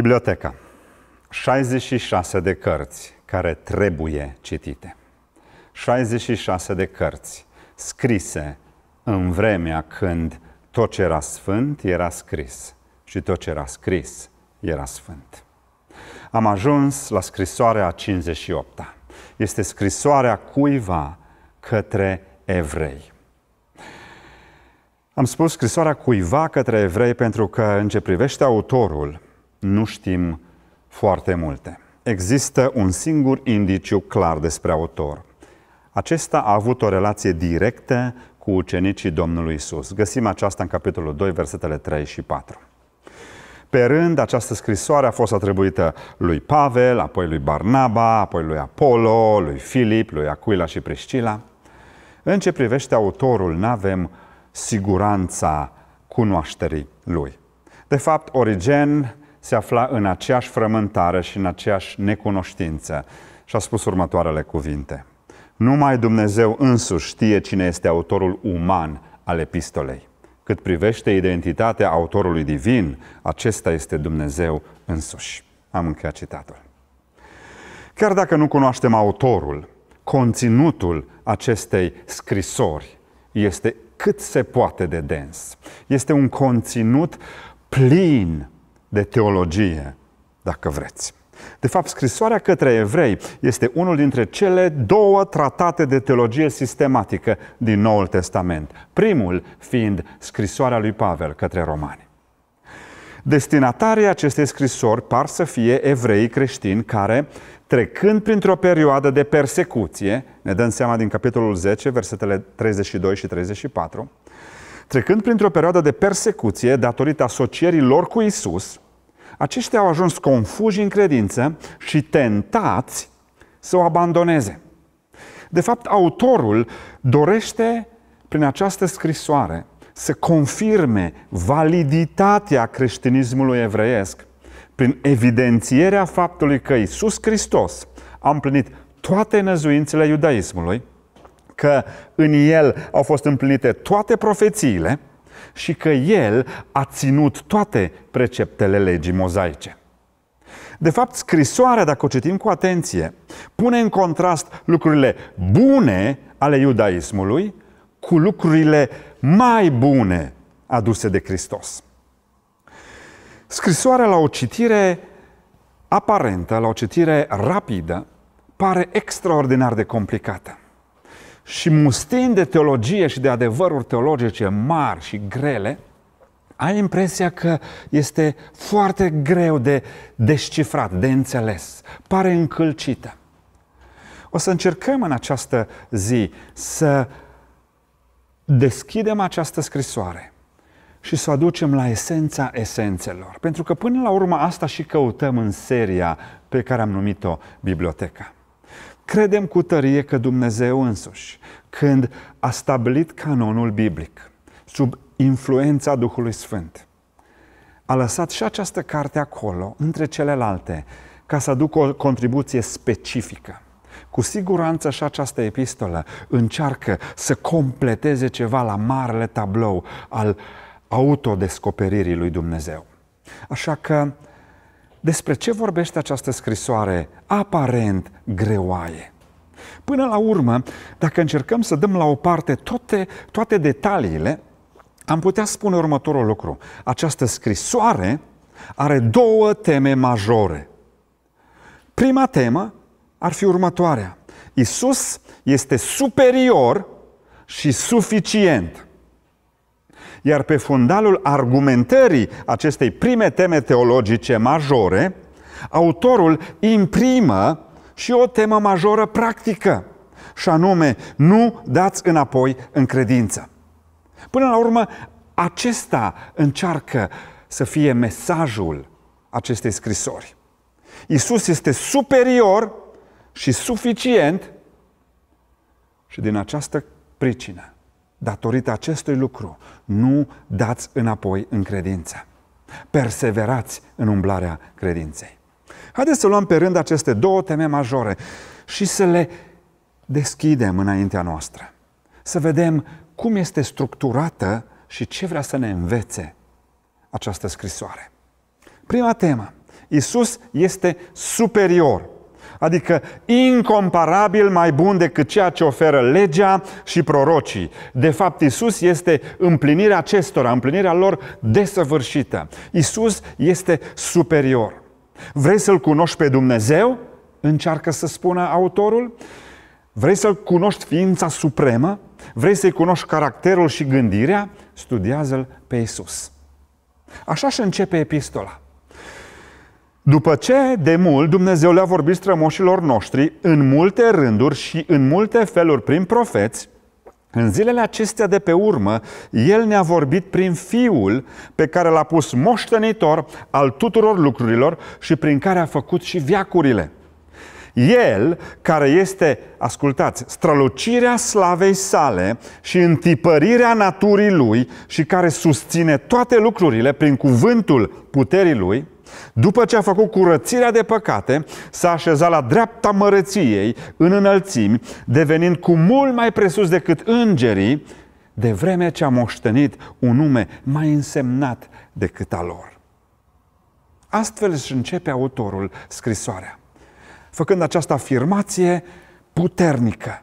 Biblioteca. 66 de cărți care trebuie citite. 66 de cărți scrise în vremea când tot ce era sfânt era scris și tot ce era scris era sfânt. Am ajuns la scrisoarea 58-a. Este scrisoarea cuiva către evrei. Am spus scrisoarea cuiva către evrei pentru că, în ce privește autorul, nu știm foarte multe. Există un singur indiciu clar despre autor. Acesta a avut o relație directă cu ucenicii Domnului Isus. Găsim aceasta în capitolul 2, versetele 3 și 4. Pe rând, această scrisoare a fost atribuită lui Pavel, apoi lui Barnaba, apoi lui Apollo, lui Filip, lui Aquila și Priscila. În ce privește autorul, nu avem siguranța cunoașterii lui. De fapt, Origen se afla în aceeași frământare și în aceeași necunoștință și a spus următoarele cuvinte. Numai Dumnezeu însuși știe cine este autorul uman al epistolei. Cât privește identitatea autorului divin, acesta este Dumnezeu însuși. Am încheiat citatul. Chiar dacă nu cunoaștem autorul, conținutul acestei scrisori este cât se poate de dens. Este un conținut plin de teologie, dacă vreți. De fapt, scrisoarea către evrei este unul dintre cele două tratate de teologie sistematică din Noul Testament. Primul fiind scrisoarea lui Pavel către romani. Destinatarii acestei scrisori par să fie evrei creștini care, trecând printr-o perioadă de persecuție, ne dăm seama din capitolul 10, versetele 32 și 34, Trecând printr-o perioadă de persecuție datorită asocierii lor cu Isus, aceștia au ajuns confuși în credință și tentați să o abandoneze. De fapt, autorul dorește prin această scrisoare să confirme validitatea creștinismului evreiesc prin evidențierea faptului că Isus Hristos a împlinit toate năzuințele iudaismului că în el au fost împlinite toate profețiile și că el a ținut toate preceptele legii mozaice. De fapt, scrisoarea, dacă o citim cu atenție, pune în contrast lucrurile bune ale iudaismului cu lucrurile mai bune aduse de Hristos. Scrisoarea la o citire aparentă, la o citire rapidă, pare extraordinar de complicată și mustind de teologie și de adevăruri teologice mari și grele, ai impresia că este foarte greu de descifrat, de înțeles, pare încălcită. O să încercăm în această zi să deschidem această scrisoare și să o aducem la esența esențelor. Pentru că până la urmă asta și căutăm în seria pe care am numit-o Biblioteca. Credem cu tărie că Dumnezeu însuși, când a stabilit canonul biblic, sub influența Duhului Sfânt, a lăsat și această carte acolo, între celelalte, ca să aducă o contribuție specifică. Cu siguranță și această epistolă încearcă să completeze ceva la marele tablou al autodescoperirii lui Dumnezeu. Așa că despre ce vorbește această scrisoare aparent greoaie? Până la urmă, dacă încercăm să dăm la o parte toate, toate detaliile, am putea spune următorul lucru. Această scrisoare are două teme majore. Prima temă ar fi următoarea. Isus este superior și suficient. Iar pe fundalul argumentării acestei prime teme teologice majore, autorul imprimă și o temă majoră practică, și anume, nu dați înapoi în credință. Până la urmă, acesta încearcă să fie mesajul acestei scrisori. Isus este superior și suficient și din această pricină, datorită acestui lucru, nu dați înapoi în credință. Perseverați în umblarea credinței. Haideți să luăm pe rând aceste două teme majore și să le deschidem înaintea noastră. Să vedem cum este structurată și ce vrea să ne învețe această scrisoare. Prima temă. Isus este superior adică incomparabil mai bun decât ceea ce oferă legea și prorocii. De fapt, Isus este împlinirea acestora, împlinirea lor desăvârșită. Isus este superior. Vrei să-L cunoști pe Dumnezeu? Încearcă să spună autorul. Vrei să-L cunoști ființa supremă? Vrei să-i cunoști caracterul și gândirea? Studiază-L pe Isus. Așa și începe epistola. După ce, de mult, Dumnezeu le-a vorbit strămoșilor noștri în multe rânduri și în multe feluri prin profeți, în zilele acestea de pe urmă, El ne-a vorbit prin Fiul pe care l-a pus moștenitor al tuturor lucrurilor și prin care a făcut și viacurile. El, care este, ascultați, strălucirea slavei sale și întipărirea naturii lui și care susține toate lucrurile prin cuvântul puterii lui, după ce a făcut curățirea de păcate, s-a așezat la dreapta măreției, în înălțimi, devenind cu mult mai presus decât îngerii, de vreme ce a moștenit un nume mai însemnat decât al lor. Astfel își începe autorul scrisoarea, făcând această afirmație puternică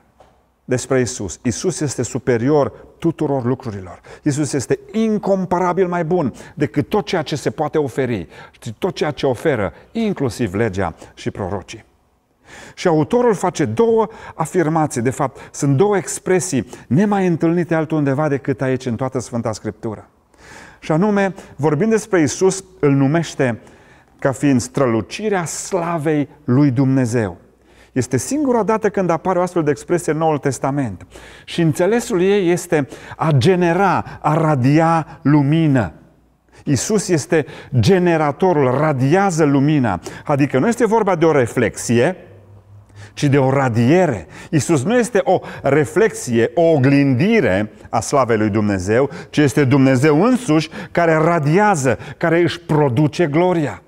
despre Isus. Isus este superior tuturor lucrurilor. Isus este incomparabil mai bun decât tot ceea ce se poate oferi, tot ceea ce oferă, inclusiv legea și prorocii. Și autorul face două afirmații, de fapt, sunt două expresii nemai întâlnite altundeva decât aici în toată Sfânta Scriptură. Și anume, vorbind despre Isus, îl numește ca fiind strălucirea slavei lui Dumnezeu. Este singura dată când apare o astfel de expresie în Noul Testament. Și înțelesul ei este a genera, a radia lumină. Isus este generatorul, radiază lumina. Adică nu este vorba de o reflexie, ci de o radiere. Isus nu este o reflexie, o oglindire a slavei lui Dumnezeu, ci este Dumnezeu însuși care radiază, care își produce gloria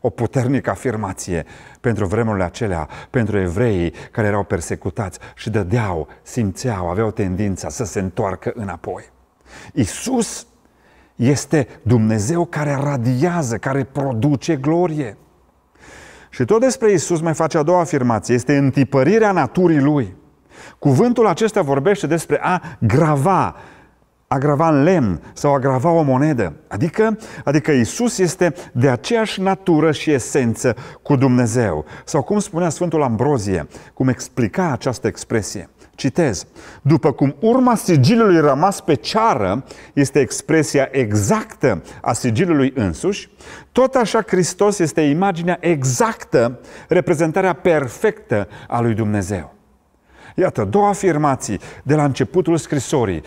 o puternică afirmație pentru vremurile acelea, pentru evreii care erau persecutați și dădeau, simțeau, aveau tendința să se întoarcă înapoi. Isus este Dumnezeu care radiază, care produce glorie. Și tot despre Isus mai face a doua afirmație, este întipărirea naturii Lui. Cuvântul acesta vorbește despre a grava, agrava în lemn sau agrava o monedă. Adică, adică Isus este de aceeași natură și esență cu Dumnezeu. Sau cum spunea Sfântul Ambrozie, cum explica această expresie. Citez. După cum urma sigilului rămas pe ceară este expresia exactă a sigilului însuși, tot așa Hristos este imaginea exactă, reprezentarea perfectă a lui Dumnezeu. Iată, două afirmații de la începutul scrisorii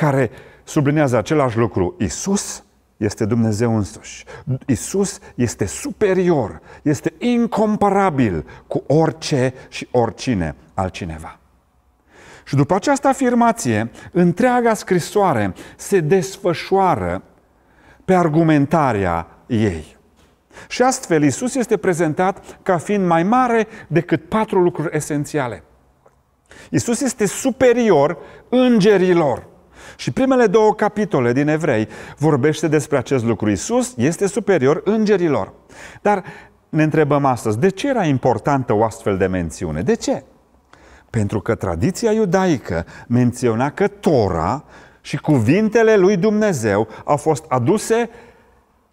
care sublinează același lucru. Isus este Dumnezeu însuși. Isus este superior, este incomparabil cu orice și oricine altcineva. Și după această afirmație, întreaga scrisoare se desfășoară pe argumentarea ei. Și astfel Isus este prezentat ca fiind mai mare decât patru lucruri esențiale. Isus este superior îngerilor. Și primele două capitole din Evrei vorbește despre acest lucru. Isus este superior îngerilor. Dar ne întrebăm astăzi, de ce era importantă o astfel de mențiune? De ce? Pentru că tradiția iudaică menționa că Tora și cuvintele lui Dumnezeu au fost aduse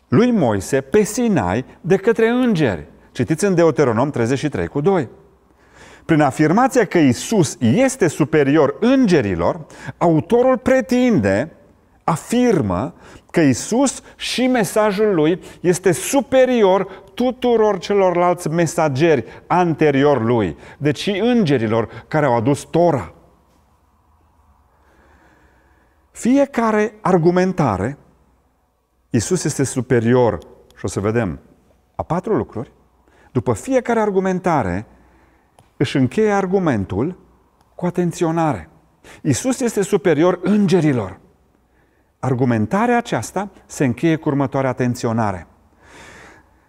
lui Moise pe Sinai de către îngeri. Citiți în Deuteronom 33 cu 2. Prin afirmația că Isus este superior îngerilor, autorul pretinde, afirmă că Isus și mesajul lui este superior tuturor celorlalți mesageri anterior lui, deci și îngerilor care au adus Tora. Fiecare argumentare, Isus este superior, și o să vedem, a patru lucruri, după fiecare argumentare, își încheie argumentul cu atenționare. Isus este superior îngerilor. Argumentarea aceasta se încheie cu următoarea atenționare.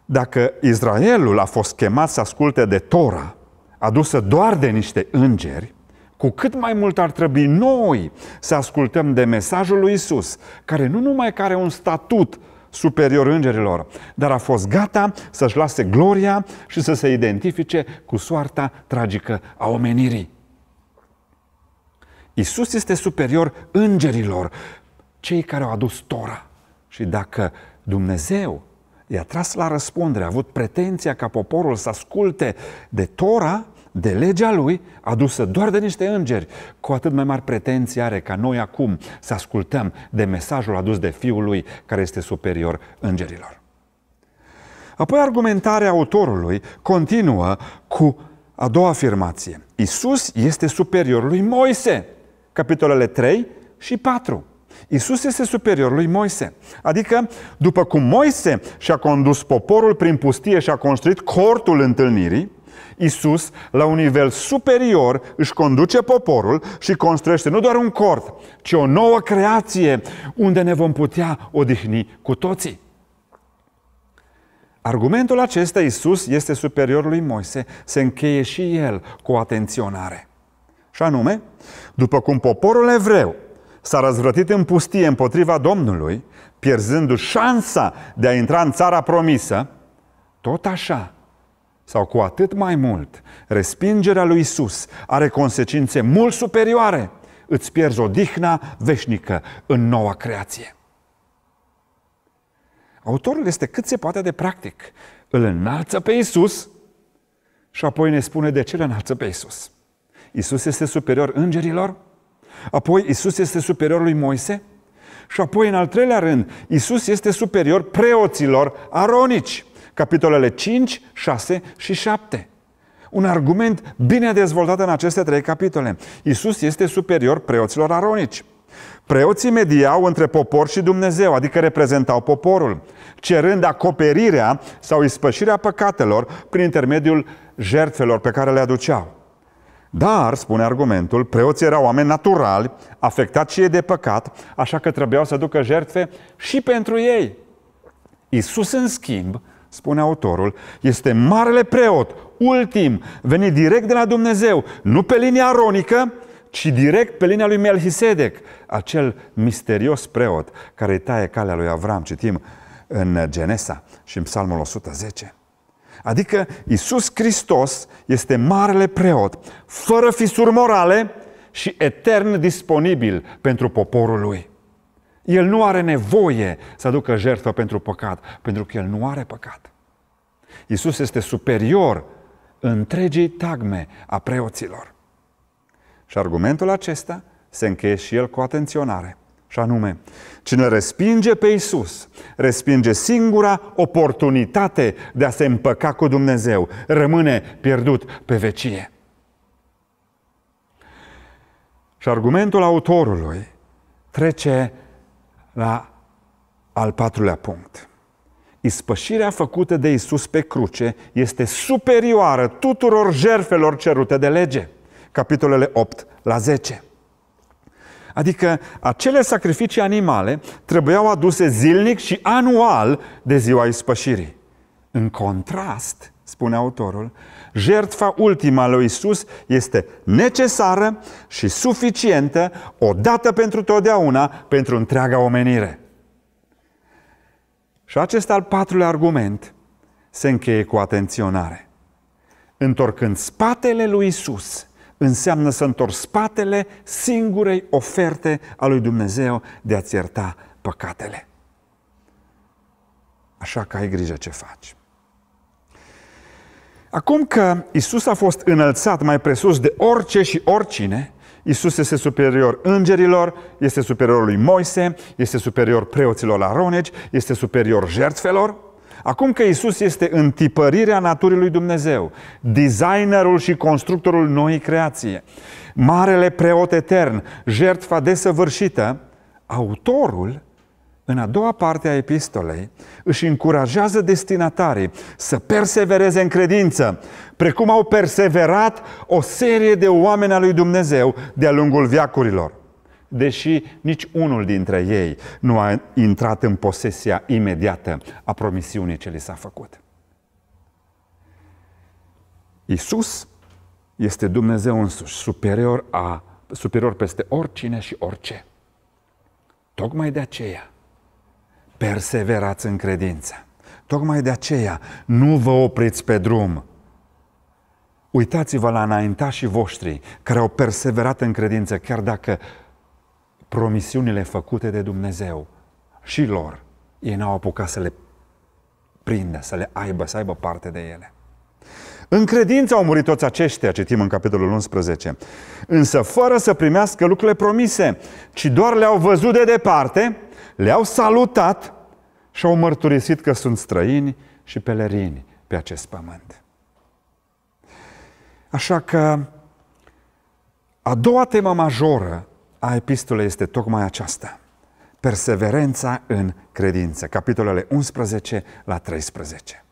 Dacă Israelul a fost chemat să asculte de Tora, adusă doar de niște îngeri, cu cât mai mult ar trebui noi să ascultăm de mesajul lui Isus, care nu numai că are un statut superior îngerilor, dar a fost gata să-și lase gloria și să se identifice cu soarta tragică a omenirii. Isus este superior îngerilor, cei care au adus Tora. Și dacă Dumnezeu i-a tras la răspundere, a avut pretenția ca poporul să asculte de Tora, de legea lui, adusă doar de niște îngeri, cu atât mai mari pretenții are ca noi acum să ascultăm de mesajul adus de Fiul lui, care este superior îngerilor. Apoi argumentarea autorului continuă cu a doua afirmație. Isus este superior lui Moise. Capitolele 3 și 4. Isus este superior lui Moise. Adică, după cum Moise și-a condus poporul prin pustie și a construit cortul întâlnirii, Isus, la un nivel superior, își conduce poporul și construiește nu doar un cort, ci o nouă creație unde ne vom putea odihni cu toții. Argumentul acesta, Isus este superior lui Moise, se încheie și el cu atenționare. Și anume, după cum poporul evreu s-a răzvrătit în pustie împotriva Domnului, pierzându-și șansa de a intra în țara promisă, tot așa sau cu atât mai mult, respingerea lui Isus are consecințe mult superioare. Îți pierzi odihna veșnică în noua creație. Autorul este cât se poate de practic. Îl înalță pe Isus și apoi ne spune de ce îl înalță pe Isus. Isus este superior îngerilor, apoi Isus este superior lui Moise și apoi, în al treilea rând, Isus este superior preoților aronici capitolele 5, 6 și 7. Un argument bine dezvoltat în aceste trei capitole. Isus este superior preoților aronici. Preoții mediau între popor și Dumnezeu, adică reprezentau poporul, cerând acoperirea sau ispășirea păcatelor prin intermediul jertfelor pe care le aduceau. Dar, spune argumentul, preoții erau oameni naturali, afectați și ei de păcat, așa că trebuiau să ducă jertfe și pentru ei. Isus, în schimb, spune autorul, este marele preot, ultim, venit direct de la Dumnezeu, nu pe linia aronică, ci direct pe linia lui Melchisedec, acel misterios preot care taie calea lui Avram, citim în Genesa și în Psalmul 110. Adică Isus Hristos este marele preot, fără fisuri morale și etern disponibil pentru poporul lui. El nu are nevoie să aducă jertfă pentru păcat, pentru că El nu are păcat. Iisus este superior întregii tagme a preoților. Și argumentul acesta se încheie și el cu atenționare. Și anume, cine respinge pe Isus, respinge singura oportunitate de a se împăca cu Dumnezeu, rămâne pierdut pe vecie. Și argumentul autorului trece la al patrulea punct. Ispășirea făcută de Isus pe cruce este superioară tuturor jerfelor cerute de lege. Capitolele 8 la 10. Adică acele sacrificii animale trebuiau aduse zilnic și anual de ziua ispășirii. În contrast, spune autorul, Jertfa ultima lui Isus este necesară și suficientă odată pentru totdeauna pentru întreaga omenire. Și acest al patrulea argument se încheie cu atenționare. Întorcând spatele lui Isus, înseamnă să întorci spatele singurei oferte a lui Dumnezeu de a-ți ierta păcatele. Așa că ai grijă ce faci. Acum că Isus a fost înălțat mai presus de orice și oricine, Isus este superior îngerilor, este superior lui Moise, este superior preoților la roneci, este superior jertfelor. Acum că Isus este întipărirea naturii lui Dumnezeu, designerul și constructorul noii creație, marele preot etern, jertfa desăvârșită, autorul în a doua parte a epistolei își încurajează destinatarii să persevereze în credință, precum au perseverat o serie de oameni al lui Dumnezeu de-a lungul viacurilor. Deși nici unul dintre ei nu a intrat în posesia imediată a promisiunii ce li s-a făcut. Isus este Dumnezeu însuși, superior, a, superior peste oricine și orice. Tocmai de aceea perseverați în credință. Tocmai de aceea nu vă opriți pe drum. Uitați-vă la înaintașii voștri care au perseverat în credință, chiar dacă promisiunile făcute de Dumnezeu și lor, ei n-au apucat să le prindă, să le aibă, să aibă parte de ele. În credință au murit toți aceștia, citim în capitolul 11, însă fără să primească lucrurile promise, ci doar le-au văzut de departe le-au salutat și au mărturisit că sunt străini și pelerini pe acest pământ. Așa că a doua temă majoră a epistolei este tocmai aceasta. Perseverența în credință, capitolele 11 la 13.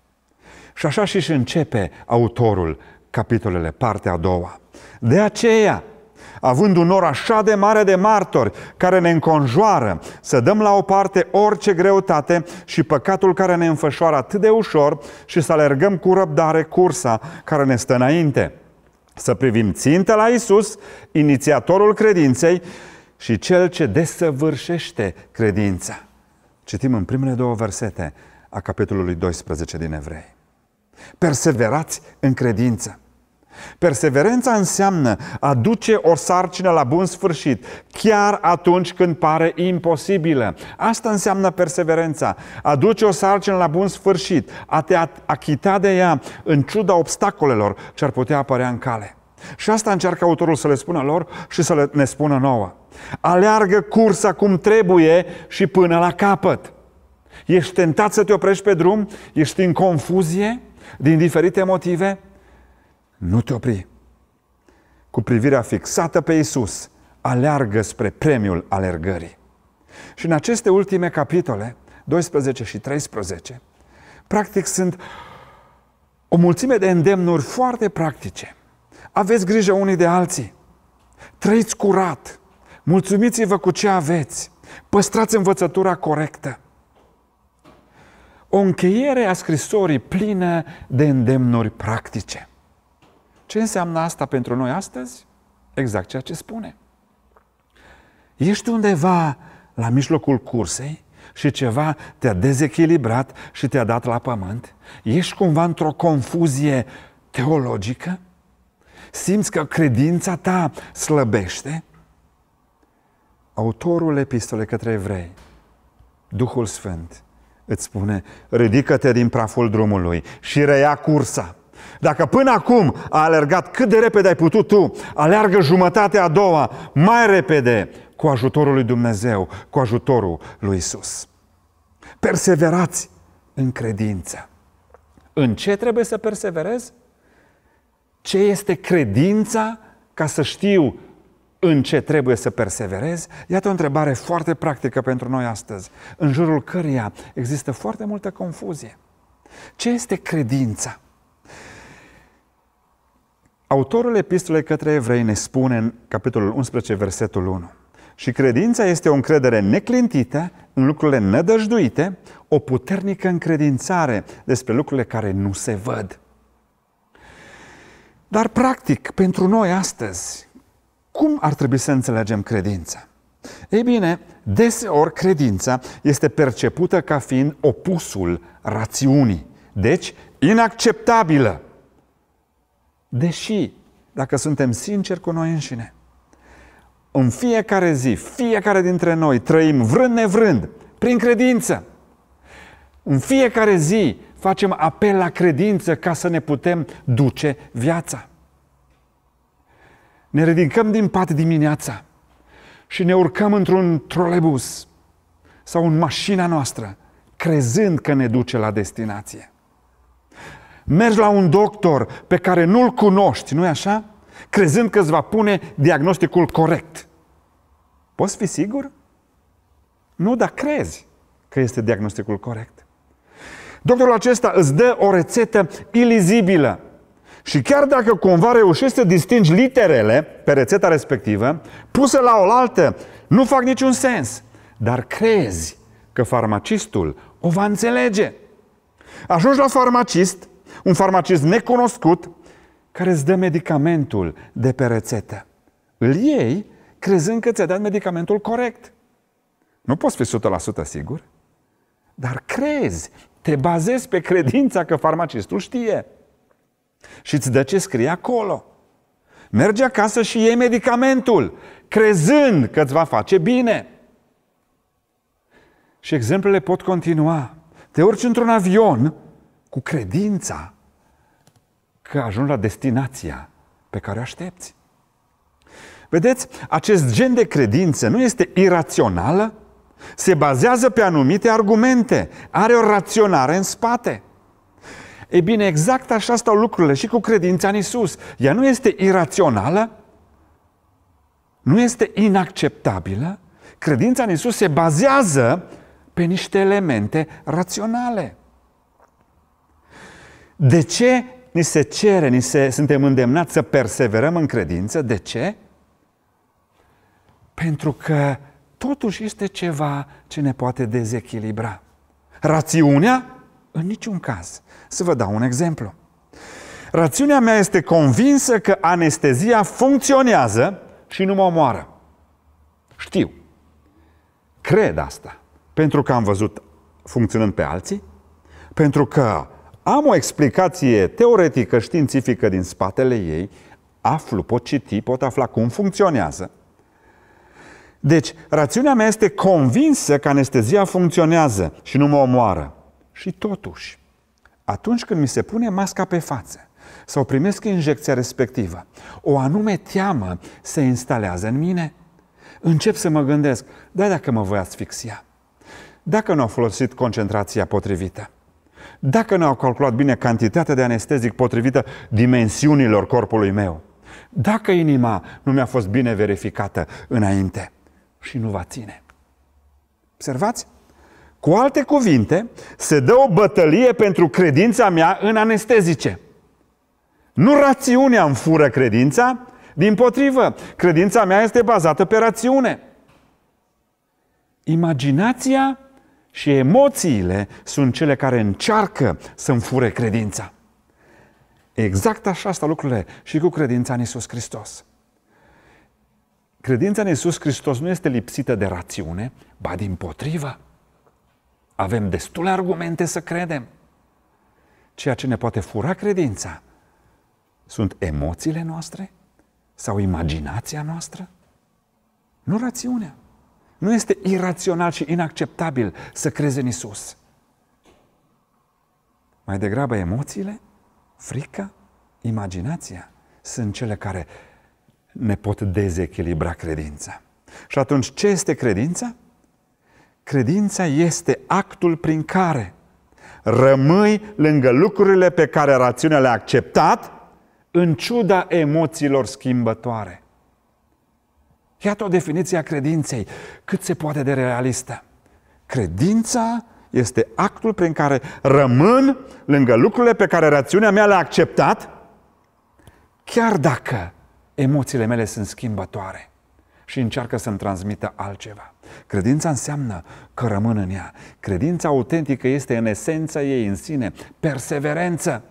Și așa și-și începe autorul capitolele, partea a doua. De aceea, având un nor așa de mare de martori care ne înconjoară, să dăm la o parte orice greutate și păcatul care ne înfășoară atât de ușor și să alergăm cu răbdare cursa care ne stă înainte. Să privim țintă la Isus, inițiatorul credinței și cel ce desăvârșește credința. Citim în primele două versete a capitolului 12 din Evrei. Perseverați în credință. Perseverența înseamnă a duce o sarcină la bun sfârșit, chiar atunci când pare imposibilă. Asta înseamnă perseverența. A duce o sarcină la bun sfârșit, a te achita de ea în ciuda obstacolelor ce ar putea apărea în cale. Și asta încearcă autorul să le spună lor și să le, ne spună nouă. Aleargă cursa cum trebuie și până la capăt. Ești tentat să te oprești pe drum? Ești în confuzie? Din diferite motive? Nu te opri. Cu privirea fixată pe Isus, aleargă spre premiul alergării. Și în aceste ultime capitole, 12 și 13, practic sunt o mulțime de îndemnuri foarte practice. Aveți grijă unii de alții. Trăiți curat. Mulțumiți-vă cu ce aveți. Păstrați învățătura corectă. O încheiere a scrisorii plină de îndemnuri practice. Ce înseamnă asta pentru noi astăzi? Exact ceea ce spune. Ești undeva la mijlocul cursei și ceva te-a dezechilibrat și te-a dat la pământ? Ești cumva într-o confuzie teologică? Simți că credința ta slăbește? Autorul epistolei către evrei, Duhul Sfânt, îți spune, ridică-te din praful drumului și reia cursa. Dacă până acum a alergat cât de repede ai putut tu, aleargă jumătatea a doua mai repede cu ajutorul lui Dumnezeu, cu ajutorul lui Isus. Perseverați în credință. În ce trebuie să perseverez? Ce este credința ca să știu în ce trebuie să perseverez? Iată o întrebare foarte practică pentru noi astăzi, în jurul căreia există foarte multă confuzie. Ce este credința? Autorul epistolei către evrei ne spune în capitolul 11, versetul 1 Și credința este o încredere neclintită în lucrurile nădăjduite, o puternică încredințare despre lucrurile care nu se văd. Dar, practic, pentru noi astăzi, cum ar trebui să înțelegem credința? Ei bine, deseori credința este percepută ca fiind opusul rațiunii, deci inacceptabilă. Deși, dacă suntem sinceri cu noi înșine, în fiecare zi, fiecare dintre noi trăim vrând nevrând, prin credință. În fiecare zi facem apel la credință ca să ne putem duce viața. Ne ridicăm din pat dimineața și ne urcăm într-un trolebus sau în mașina noastră, crezând că ne duce la destinație. Mergi la un doctor pe care nu-l cunoști, nu-i așa? Crezând că îți va pune diagnosticul corect. Poți fi sigur? Nu, dar crezi că este diagnosticul corect. Doctorul acesta îți dă o rețetă ilizibilă. Și chiar dacă cumva reușești să distingi literele pe rețeta respectivă, puse la oaltă, nu fac niciun sens. Dar crezi că farmacistul o va înțelege. Ajungi la farmacist un farmacist necunoscut care îți dă medicamentul de pe rețetă. Îl iei crezând că ți-a dat medicamentul corect. Nu poți fi 100% sigur, dar crezi, te bazezi pe credința că farmacistul știe și îți dă ce scrie acolo. Merge acasă și iei medicamentul, crezând că îți va face bine. Și exemplele pot continua. Te urci într-un avion cu credința că ajungi la destinația pe care o aștepți. Vedeți, acest gen de credință nu este irațională, se bazează pe anumite argumente, are o raționare în spate. E bine, exact așa stau lucrurile și cu credința în Isus. Ea nu este irațională, nu este inacceptabilă. Credința în Isus se bazează pe niște elemente raționale. De ce ni se cere, ni se, suntem îndemnați să perseverăm în credință? De ce? Pentru că totuși este ceva ce ne poate dezechilibra. Rațiunea? În niciun caz. Să vă dau un exemplu. Rațiunea mea este convinsă că anestezia funcționează și nu mă omoară. Știu. Cred asta. Pentru că am văzut funcționând pe alții, pentru că am o explicație teoretică, științifică din spatele ei, aflu, pot citi, pot afla cum funcționează. Deci, rațiunea mea este convinsă că anestezia funcționează și nu mă omoară. Și totuși, atunci când mi se pune masca pe față sau primesc injecția respectivă, o anume teamă se instalează în mine. Încep să mă gândesc, da, dacă mă voi asfixia, dacă nu au folosit concentrația potrivită, dacă n-au calculat bine cantitatea de anestezic potrivită dimensiunilor corpului meu, dacă inima nu mi-a fost bine verificată înainte și nu va ține. Observați? Cu alte cuvinte, se dă o bătălie pentru credința mea în anestezice. Nu rațiunea îmi fură credința, din potrivă, credința mea este bazată pe rațiune. Imaginația și emoțiile sunt cele care încearcă să înfure credința. Exact așa stau lucrurile și cu credința în Iisus Hristos. Credința în Iisus Hristos nu este lipsită de rațiune, ba din potrivă. Avem destule argumente să credem. Ceea ce ne poate fura credința sunt emoțiile noastre sau imaginația noastră, nu rațiunea. Nu este irațional și inacceptabil să crezi în Isus. Mai degrabă emoțiile, frica, imaginația sunt cele care ne pot dezechilibra credința. Și atunci, ce este credința? Credința este actul prin care rămâi lângă lucrurile pe care rațiunea le-a acceptat, în ciuda emoțiilor schimbătoare. Iată o definiție a credinței, cât se poate de realistă. Credința este actul prin care rămân lângă lucrurile pe care rațiunea mea le-a acceptat, chiar dacă emoțiile mele sunt schimbătoare și încearcă să-mi transmită altceva. Credința înseamnă că rămân în ea. Credința autentică este în esența ei în sine, perseverență.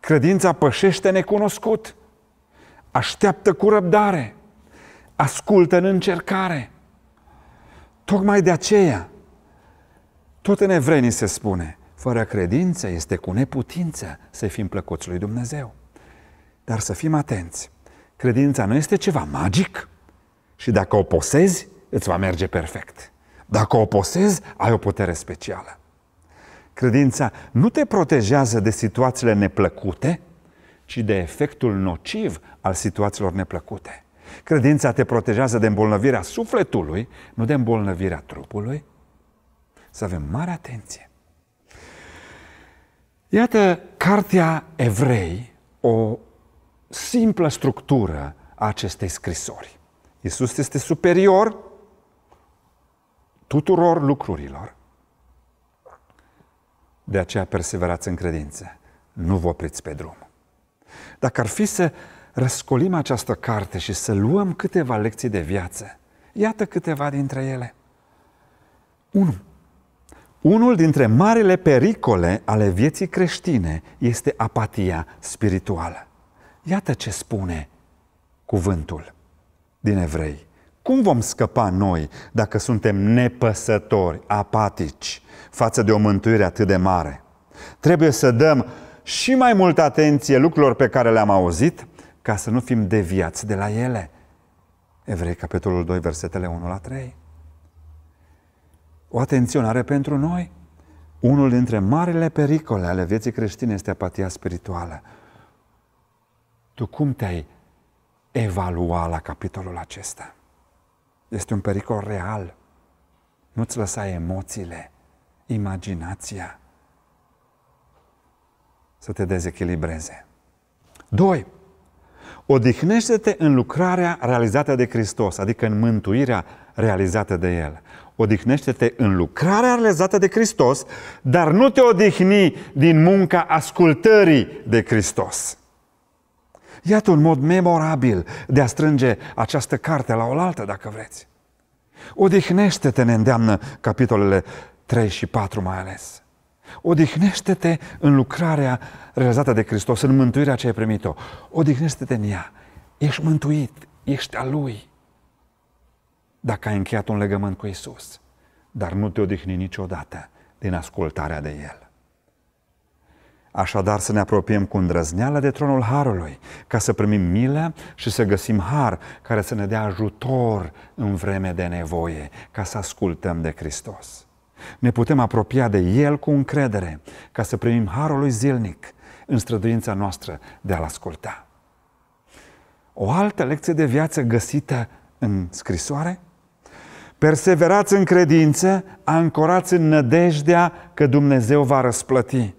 Credința pășește necunoscut, așteaptă cu răbdare, ascultă în încercare. Tocmai de aceea, tot în Evrenii se spune, fără credință este cu neputință să fim plăcuți lui Dumnezeu. Dar să fim atenți, credința nu este ceva magic și dacă o posezi, îți va merge perfect. Dacă o posezi, ai o putere specială. Credința nu te protejează de situațiile neplăcute, ci de efectul nociv al situațiilor neplăcute. Credința te protejează de îmbolnăvirea sufletului, nu de îmbolnăvirea trupului. Să avem mare atenție. Iată cartea Evrei, o simplă structură a acestei scrisori. Iisus este superior tuturor lucrurilor. De aceea perseverați în credință. Nu vă opriți pe drum. Dacă ar fi să răscolim această carte și să luăm câteva lecții de viață. Iată câteva dintre ele. 1. Unul dintre marile pericole ale vieții creștine este apatia spirituală. Iată ce spune cuvântul din evrei. Cum vom scăpa noi dacă suntem nepăsători, apatici față de o mântuire atât de mare? Trebuie să dăm și mai multă atenție lucrurilor pe care le-am auzit, ca să nu fim deviați de la ele. Evrei, capitolul 2, versetele 1 la 3. O atenționare pentru noi. Unul dintre marile pericole ale vieții creștine este apatia spirituală. Tu cum te-ai evalua la capitolul acesta? Este un pericol real. Nu-ți lăsa emoțiile, imaginația să te dezechilibreze. 2. Odihnește-te în lucrarea realizată de Hristos, adică în mântuirea realizată de El. Odihnește-te în lucrarea realizată de Hristos, dar nu te odihni din munca ascultării de Hristos. Iată un mod memorabil de a strânge această carte la oaltă, dacă vreți. Odihnește-te, ne îndeamnă capitolele 3 și 4 mai ales odihnește-te în lucrarea realizată de Hristos, în mântuirea ce ai primit-o. Odihnește-te în ea. Ești mântuit, ești al Lui. Dacă ai încheiat un legământ cu Isus, dar nu te odihni niciodată din ascultarea de El. Așadar să ne apropiem cu îndrăzneală de tronul Harului, ca să primim milă și să găsim har care să ne dea ajutor în vreme de nevoie, ca să ascultăm de Hristos ne putem apropia de El cu încredere ca să primim harul lui zilnic în străduința noastră de a-L asculta. O altă lecție de viață găsită în scrisoare? Perseverați în credință, ancorați în nădejdea că Dumnezeu va răsplăti.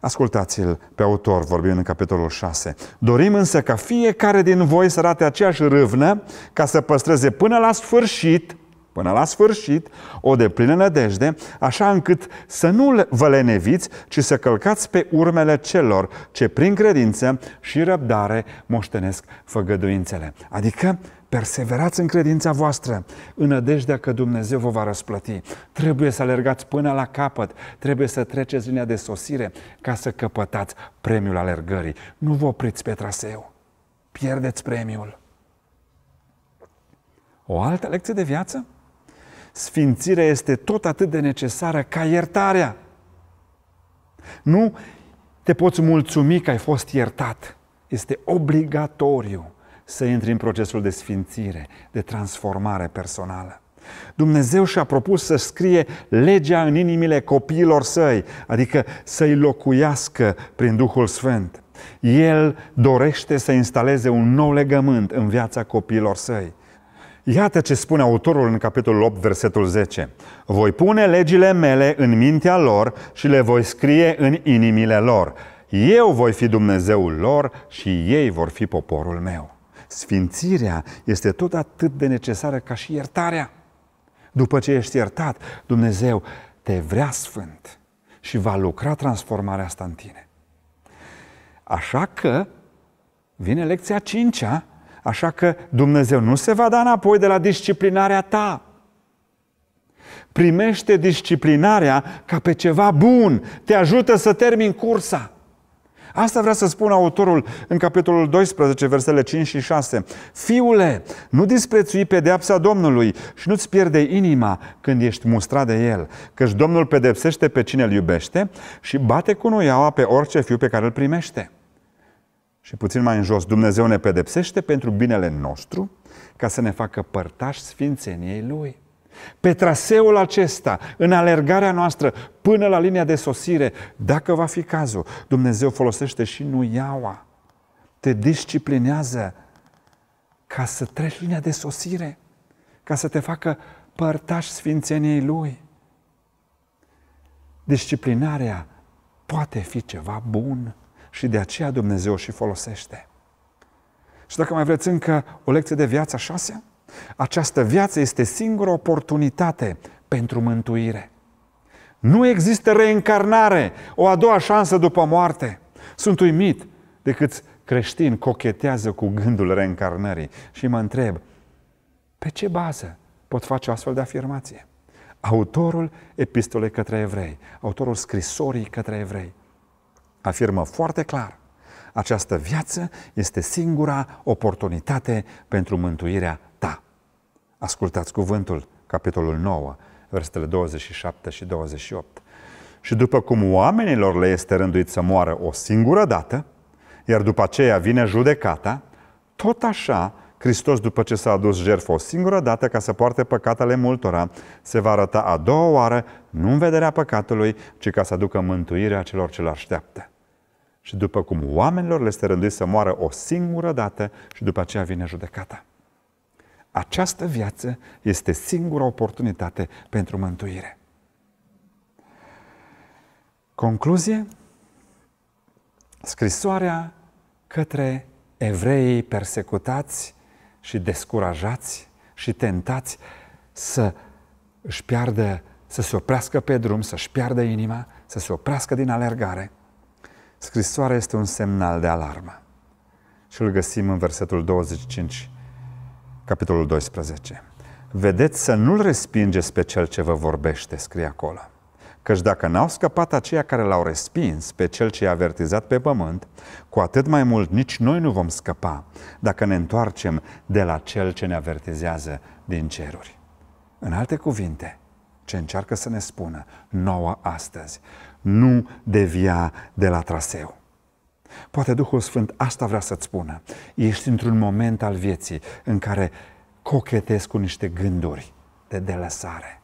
Ascultați-l pe autor, vorbim în capitolul 6. Dorim însă ca fiecare din voi să rate aceeași râvnă ca să păstreze până la sfârșit până la sfârșit, o de plină nădejde, așa încât să nu vă leneviți, ci să călcați pe urmele celor ce prin credință și răbdare moștenesc făgăduințele. Adică Perseverați în credința voastră, în nădejdea că Dumnezeu vă va răsplăti. Trebuie să alergați până la capăt, trebuie să treceți linia de sosire ca să căpătați premiul alergării. Nu vă opriți pe traseu, pierdeți premiul. O altă lecție de viață? sfințirea este tot atât de necesară ca iertarea. Nu te poți mulțumi că ai fost iertat. Este obligatoriu să intri în procesul de sfințire, de transformare personală. Dumnezeu și-a propus să scrie legea în inimile copiilor săi, adică să-i locuiască prin Duhul Sfânt. El dorește să instaleze un nou legământ în viața copiilor săi. Iată ce spune autorul în capitolul 8, versetul 10. Voi pune legile mele în mintea lor și le voi scrie în inimile lor. Eu voi fi Dumnezeul lor și ei vor fi poporul meu. Sfințirea este tot atât de necesară ca și iertarea. După ce ești iertat, Dumnezeu te vrea sfânt și va lucra transformarea asta în tine. Așa că vine lecția cincea Așa că Dumnezeu nu se va da înapoi de la disciplinarea ta. Primește disciplinarea ca pe ceva bun. Te ajută să termin cursa. Asta vrea să spună autorul în capitolul 12, versele 5 și 6. Fiule, nu disprețui pedeapsa Domnului și nu-ți pierde inima când ești mustrat de el, căci Domnul pedepsește pe cine îl iubește și bate cu nuiaua pe orice fiu pe care îl primește și puțin mai în jos, Dumnezeu ne pedepsește pentru binele nostru ca să ne facă părtași sfințeniei Lui. Pe traseul acesta, în alergarea noastră până la linia de sosire, dacă va fi cazul, Dumnezeu folosește și nuiaua. Te disciplinează ca să treci linia de sosire, ca să te facă părtași sfințeniei Lui. Disciplinarea poate fi ceva bun și de aceea Dumnezeu și folosește. Și dacă mai vreți încă o lecție de viață a șasea, această viață este singura oportunitate pentru mântuire. Nu există reîncarnare, o a doua șansă după moarte. Sunt uimit de câți creștini cochetează cu gândul reîncarnării și mă întreb, pe ce bază pot face o astfel de afirmație? Autorul epistolei către evrei, autorul scrisorii către evrei, afirmă foarte clar, această viață este singura oportunitate pentru mântuirea ta. Ascultați cuvântul, capitolul 9, versetele 27 și 28. Și după cum oamenilor le este rânduit să moară o singură dată, iar după aceea vine judecata, tot așa Hristos, după ce s-a adus jertfă o singură dată ca să poarte păcatele multora, se va arăta a doua oară, nu în vederea păcatului, ci ca să aducă mântuirea celor ce-l așteaptă. Și după cum oamenilor le este rânduit să moară o singură dată și după aceea vine judecata. Această viață este singura oportunitate pentru mântuire. Concluzie? Scrisoarea către evreii persecutați și descurajați și tentați să își piardă, să se oprească pe drum, să-și piardă inima, să se oprească din alergare – Scrisoarea este un semnal de alarmă. Și îl găsim în versetul 25, capitolul 12. Vedeți să nu-l respingeți pe cel ce vă vorbește, scrie acolo. Căci dacă n-au scăpat aceia care l-au respins pe cel ce i-a avertizat pe pământ, cu atât mai mult nici noi nu vom scăpa dacă ne întoarcem de la cel ce ne avertizează din ceruri. În alte cuvinte, ce încearcă să ne spună nouă astăzi, nu devia de la traseu. Poate Duhul Sfânt asta vrea să-ți spună. Ești într-un moment al vieții în care cochetezi cu niște gânduri de delăsare,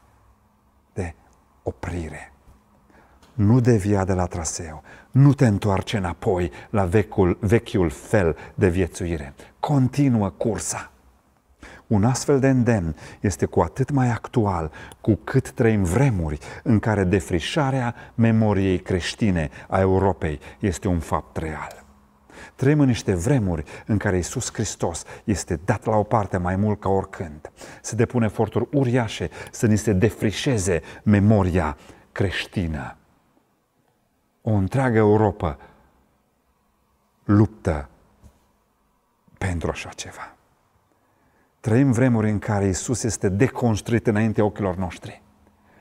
de oprire. Nu devia de la traseu, nu te întoarce înapoi la vecul, vechiul fel de viețuire. Continuă cursa. Un astfel de îndemn este cu atât mai actual cu cât trăim vremuri în care defrișarea memoriei creștine a Europei este un fapt real. Trăim în niște vremuri în care Isus Hristos este dat la o parte mai mult ca oricând. Se depune eforturi uriașe să ni se defrișeze memoria creștină. O întreagă Europa luptă pentru așa ceva. Trăim vremuri în care Isus este deconstruit înaintea ochilor noștri.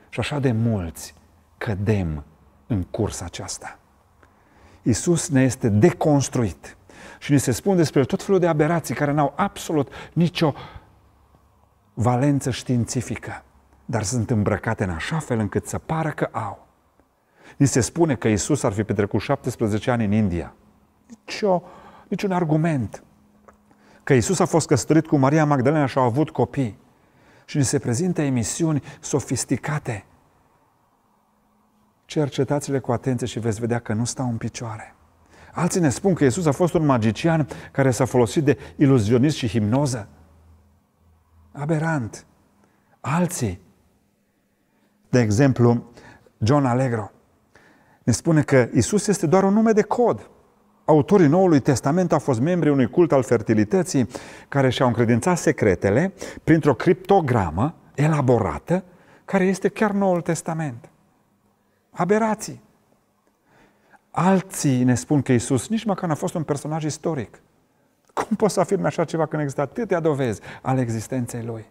Și așa de mulți cădem în cursa aceasta. Isus ne este deconstruit și ni se spun despre tot felul de aberații care n-au absolut nicio valență științifică, dar sunt îmbrăcate în așa fel încât să pară că au. Ni se spune că Isus ar fi petrecut 17 ani în India. Nicio, niciun argument că Isus a fost căsătorit cu Maria Magdalena și au avut copii. Și ni se prezintă emisiuni sofisticate. Cercetați-le cu atenție și veți vedea că nu stau în picioare. Alții ne spun că Isus a fost un magician care s-a folosit de iluzionism și hipnoză. Aberant. Alții, de exemplu, John Allegro, ne spune că Isus este doar un nume de cod autorii Noului Testament au fost membri unui cult al fertilității care și-au încredințat secretele printr-o criptogramă elaborată care este chiar Noul Testament. Aberații. Alții ne spun că Isus nici măcar n-a fost un personaj istoric. Cum poți să afirmi așa ceva când există atâtea dovezi ale existenței Lui?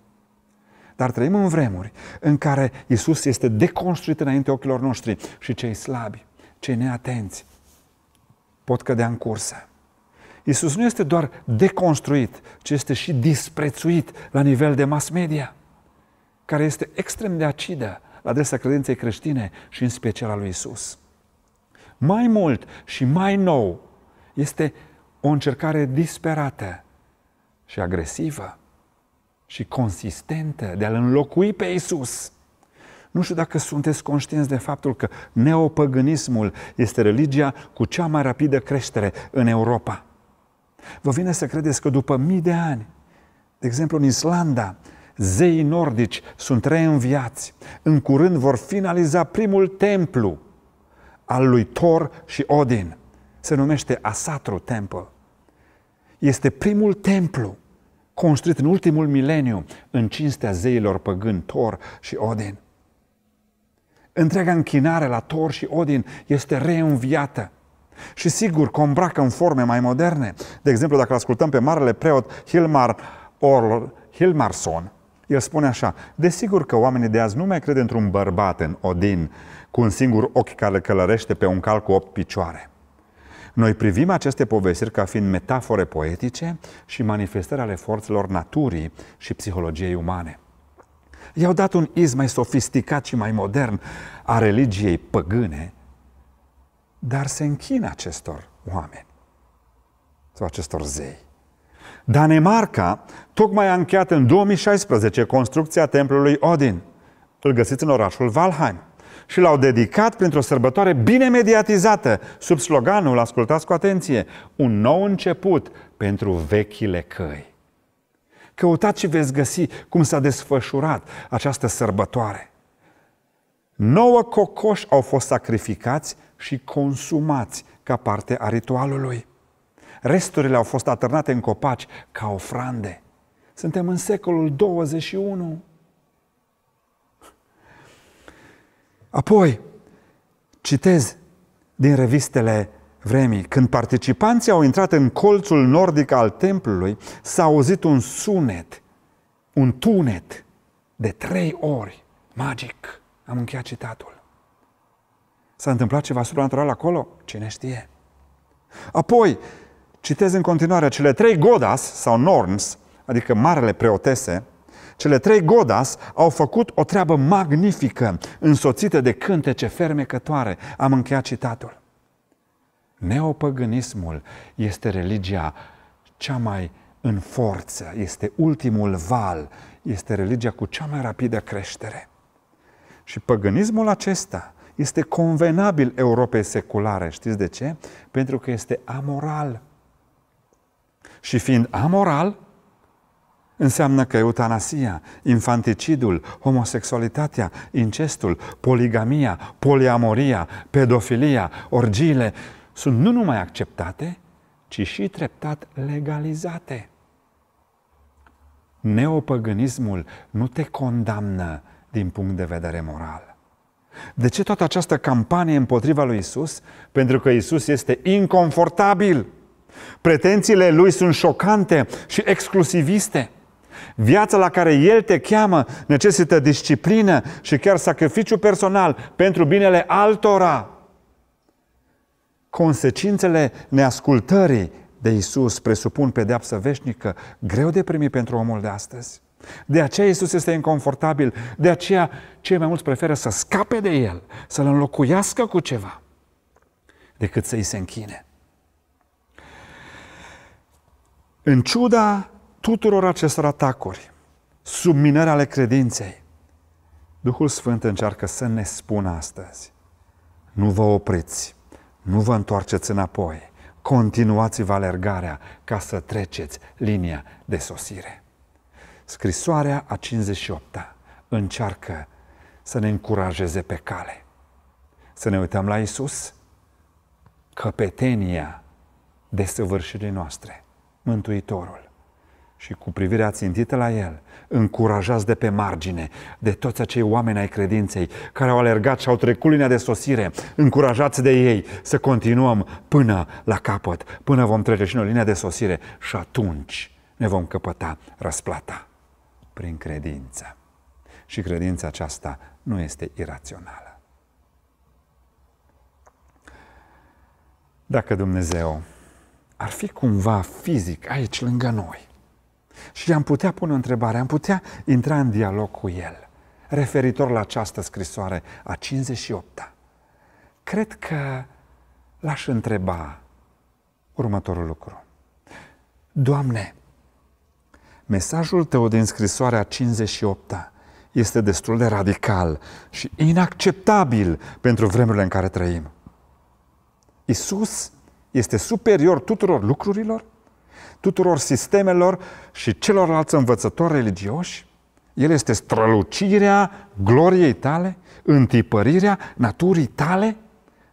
Dar trăim în vremuri în care Isus este deconstruit înainte ochilor noștri și cei slabi, cei neatenți, pot cădea în cursă. Isus nu este doar deconstruit, ci este și disprețuit la nivel de mass media, care este extrem de acidă la adresa credinței creștine și în special a lui Isus. Mai mult și mai nou este o încercare disperată și agresivă și consistentă de a-L înlocui pe Isus nu știu dacă sunteți conștienți de faptul că neopăgânismul este religia cu cea mai rapidă creștere în Europa. Vă vine să credeți că după mii de ani, de exemplu în Islanda, zeii nordici sunt reînviați. În curând vor finaliza primul templu al lui Thor și Odin. Se numește Asatru Temple. Este primul templu construit în ultimul mileniu în cinstea zeilor păgâni Thor și Odin. Întreaga închinare la Tor și Odin este reînviată. Și sigur că îmbracă în forme mai moderne. De exemplu, dacă ascultăm pe marele preot Hilmar Orl, Hilmarson, el spune așa, desigur că oamenii de azi nu mai cred într-un bărbat, în Odin, cu un singur ochi care călărește pe un cal cu opt picioare. Noi privim aceste povestiri ca fiind metafore poetice și manifestări ale forțelor naturii și psihologiei umane i-au dat un iz mai sofisticat și mai modern a religiei păgâne, dar se închină acestor oameni sau acestor zei. Danemarca tocmai a încheiat în 2016 construcția templului Odin. Îl găsiți în orașul Valheim. Și l-au dedicat printr-o sărbătoare bine mediatizată, sub sloganul, ascultați cu atenție, un nou început pentru vechile căi. Căutați și veți găsi cum s-a desfășurat această sărbătoare. Nouă cocoși au fost sacrificați și consumați ca parte a ritualului. Resturile au fost atârnate în copaci ca ofrande. Suntem în secolul 21. Apoi, citez din revistele vremii, când participanții au intrat în colțul nordic al templului, s-a auzit un sunet, un tunet de trei ori. Magic! Am încheiat citatul. S-a întâmplat ceva supranatural acolo? Cine știe? Apoi, citez în continuare, cele trei godas sau norns, adică marele preotese, cele trei godas au făcut o treabă magnifică, însoțită de cântece fermecătoare. Am încheiat citatul. Neopăgânismul este religia cea mai în forță, este ultimul val, este religia cu cea mai rapidă creștere. Și păgânismul acesta este convenabil Europei seculare. Știți de ce? Pentru că este amoral. Și fiind amoral, înseamnă că eutanasia, infanticidul, homosexualitatea, incestul, poligamia, poliamoria, pedofilia, orgiile sunt nu numai acceptate, ci și treptat legalizate. Neopăgânismul nu te condamnă din punct de vedere moral. De ce toată această campanie împotriva lui Isus? Pentru că Isus este inconfortabil. Pretențiile lui sunt șocante și exclusiviste. Viața la care El te cheamă necesită disciplină și chiar sacrificiu personal pentru binele altora consecințele neascultării de Isus presupun pedeapsă veșnică, greu de primit pentru omul de astăzi. De aceea Isus este inconfortabil, de aceea cei mai mulți preferă să scape de El, să-L înlocuiască cu ceva, decât să-i se închine. În ciuda tuturor acestor atacuri, subminări ale credinței, Duhul Sfânt încearcă să ne spună astăzi, nu vă opriți, nu vă întoarceți înapoi. Continuați-vă alergarea ca să treceți linia de sosire. Scrisoarea a 58-a încearcă să ne încurajeze pe cale. Să ne uităm la Isus, căpetenia desăvârșirii noastre, Mântuitorul și cu privirea țintită la el, încurajați de pe margine, de toți acei oameni ai credinței care au alergat și au trecut linia de sosire, încurajați de ei să continuăm până la capăt, până vom trece și noi linia de sosire și atunci ne vom căpăta răsplata prin credință. Și credința aceasta nu este irațională. Dacă Dumnezeu ar fi cumva fizic aici lângă noi, și am putea pune o întrebare, am putea intra în dialog cu el referitor la această scrisoare a 58-a. Cred că l-aș întreba următorul lucru. Doamne, mesajul tău din scrisoarea 58-a este destul de radical și inacceptabil pentru vremurile în care trăim. Isus este superior tuturor lucrurilor? tuturor sistemelor și celorlalți învățători religioși? El este strălucirea gloriei tale, întipărirea naturii tale?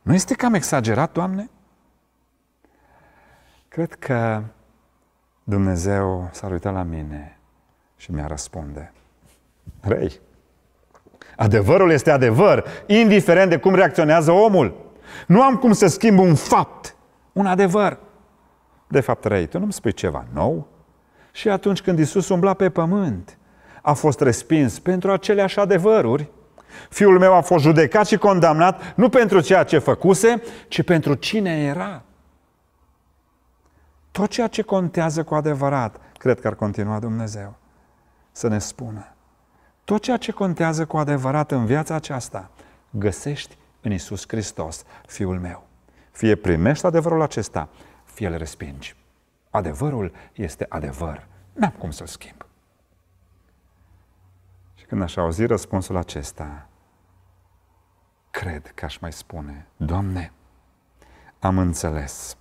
Nu este cam exagerat, Doamne? Cred că Dumnezeu s-ar uita la mine și mi-a răspunde. Rei, adevărul este adevăr, indiferent de cum reacționează omul. Nu am cum să schimb un fapt, un adevăr. De fapt, rei tu nu-mi spui ceva nou? Și atunci când Isus umbla pe pământ, a fost respins pentru aceleași adevăruri. Fiul meu a fost judecat și condamnat nu pentru ceea ce făcuse, ci pentru cine era. Tot ceea ce contează cu adevărat, cred că ar continua Dumnezeu să ne spună. Tot ceea ce contează cu adevărat în viața aceasta, găsești în Isus Hristos, Fiul meu. Fie primești adevărul acesta, fie îl respingi. Adevărul este adevăr. N-am cum să-l schimb. Și când aș auzi răspunsul acesta, cred că aș mai spune, Doamne, am înțeles.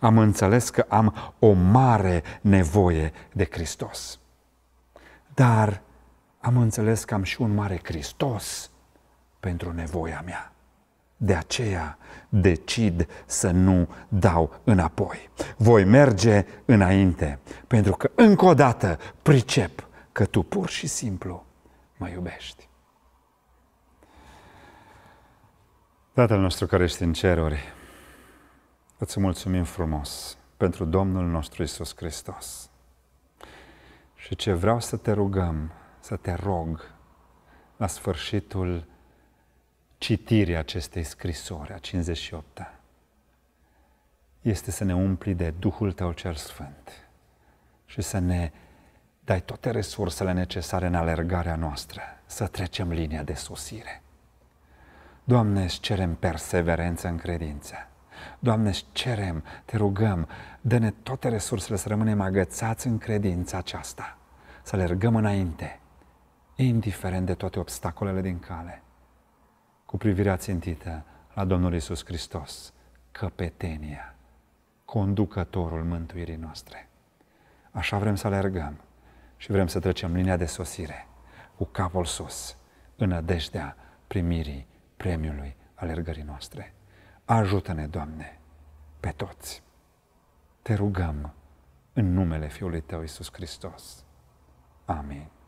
Am înțeles că am o mare nevoie de Hristos. Dar am înțeles că am și un mare Hristos pentru nevoia mea. De aceea decid să nu dau înapoi. Voi merge înainte, pentru că încă o dată pricep că tu pur și simplu mă iubești. Tatăl nostru care ești în ceruri, îți mulțumim frumos pentru Domnul nostru Isus Hristos. Și ce vreau să te rugăm, să te rog la sfârșitul citirii acestei scrisori, a 58-a, este să ne umpli de Duhul Tău cel Sfânt și să ne dai toate resursele necesare în alergarea noastră, să trecem linia de sosire. Doamne, îți cerem perseverență în credință. Doamne, îți cerem, te rugăm, dă-ne toate resursele să rămânem agățați în credința aceasta, să alergăm înainte, indiferent de toate obstacolele din cale, cu privirea țintită la Domnul Isus Hristos, căpetenia, conducătorul mântuirii noastre. Așa vrem să alergăm și vrem să trecem linia de sosire, cu capul sus, în adejdea primirii premiului alergării noastre. Ajută-ne, Doamne, pe toți! Te rugăm în numele Fiului Tău, Iisus Hristos. Amin.